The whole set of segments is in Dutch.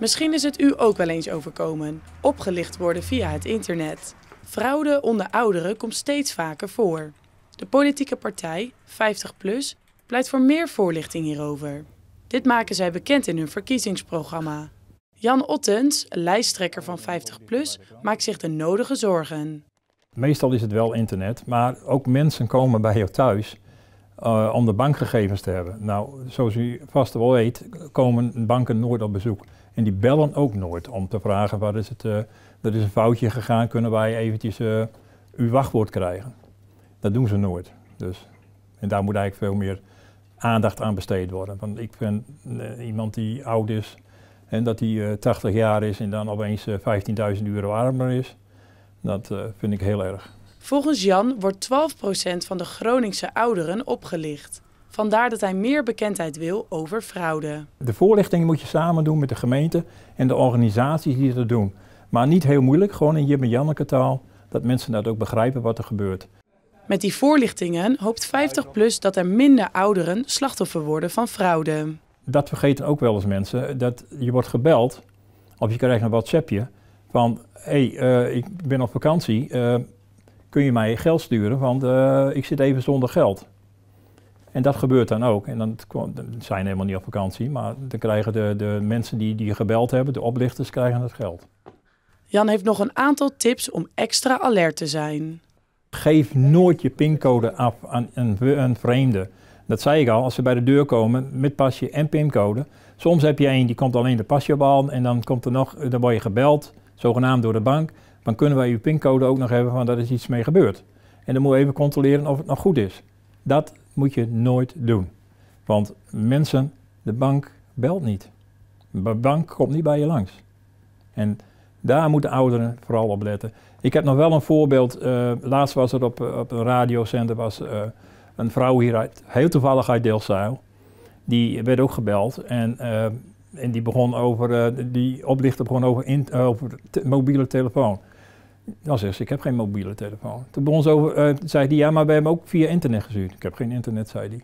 Misschien is het u ook wel eens overkomen. Opgelicht worden via het internet. Fraude onder ouderen komt steeds vaker voor. De politieke partij, 50PLUS, pleit voor meer voorlichting hierover. Dit maken zij bekend in hun verkiezingsprogramma. Jan Ottens, lijsttrekker van 50PLUS, maakt zich de nodige zorgen. Meestal is het wel internet, maar ook mensen komen bij jou thuis eh, om de bankgegevens te hebben. Nou, zoals u vast wel weet, komen banken nooit op bezoek. En die bellen ook nooit om te vragen, waar is het, uh, er is een foutje gegaan, kunnen wij eventjes eh, uw wachtwoord krijgen? Dat doen ze nooit. Dus, en daar moet eigenlijk veel meer aandacht aan besteed worden. Want ik vind iemand die oud is en dat hij 80 jaar is en dan opeens 15.000 euro armer is. Dat vind ik heel erg. Volgens Jan wordt 12% van de Groningse ouderen opgelicht. Vandaar dat hij meer bekendheid wil over fraude. De voorlichtingen moet je samen doen met de gemeente en de organisaties die dat doen. Maar niet heel moeilijk, gewoon in Jim en Janneke taal, dat mensen dat ook begrijpen wat er gebeurt. Met die voorlichtingen hoopt 50PLUS dat er minder ouderen slachtoffer worden van fraude. Dat vergeten ook wel eens mensen, dat je wordt gebeld of je krijgt een WhatsAppje van hé, hey, eh, ik ben op vakantie, eh, kun je mij geld sturen, want eh, ik zit even zonder geld. En dat gebeurt dan ook. En dan zijn helemaal niet op vakantie, maar dan krijgen de, de mensen die, je gebeld hebben, de oplichters, krijgen het geld. Jan heeft nog een aantal tips om extra alert te zijn. Geef nooit je pincode af aan een, een vreemde. Dat zei ik al, als ze bij de deur komen met pasje en pincode. Soms heb je een die komt alleen de pasje op en dan, komt er nog, dan word je gebeld zogenaamd door de bank, dan kunnen wij uw pincode ook nog hebben van dat is iets mee gebeurd. En dan moet je even controleren of het nog goed is. Dat moet je nooit doen. Want mensen, de bank belt niet. De bank komt niet bij je langs. En daar moeten ouderen vooral op letten. Ik heb nog wel een voorbeeld. Eh, laatst was er op, op een radiocenter was, eh, een vrouw hier uit, heel toevallig uit Deelzuil. Die werd ook gebeld en eh, en die, begon over, eh, die oplichter begon over, in, eh, mobiele telefoon. Dan zegt ze, ik heb geen mobiele telefoon. Toen begon ze over, eh, zei hij, ja, maar we hebben ook via internet gezuurd. Ik heb geen internet, zei hij.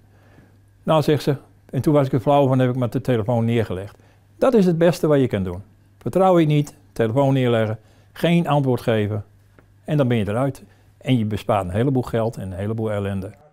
Nou, zegt ze, en toen was ik er flauw van, heb ik maar de telefoon neergelegd. Dat is het beste wat je kan doen. Vertrouw je niet, telefoon neerleggen, geen antwoord geven. En dan ben je eruit. En je bespaart een heleboel geld en een heleboel ellende.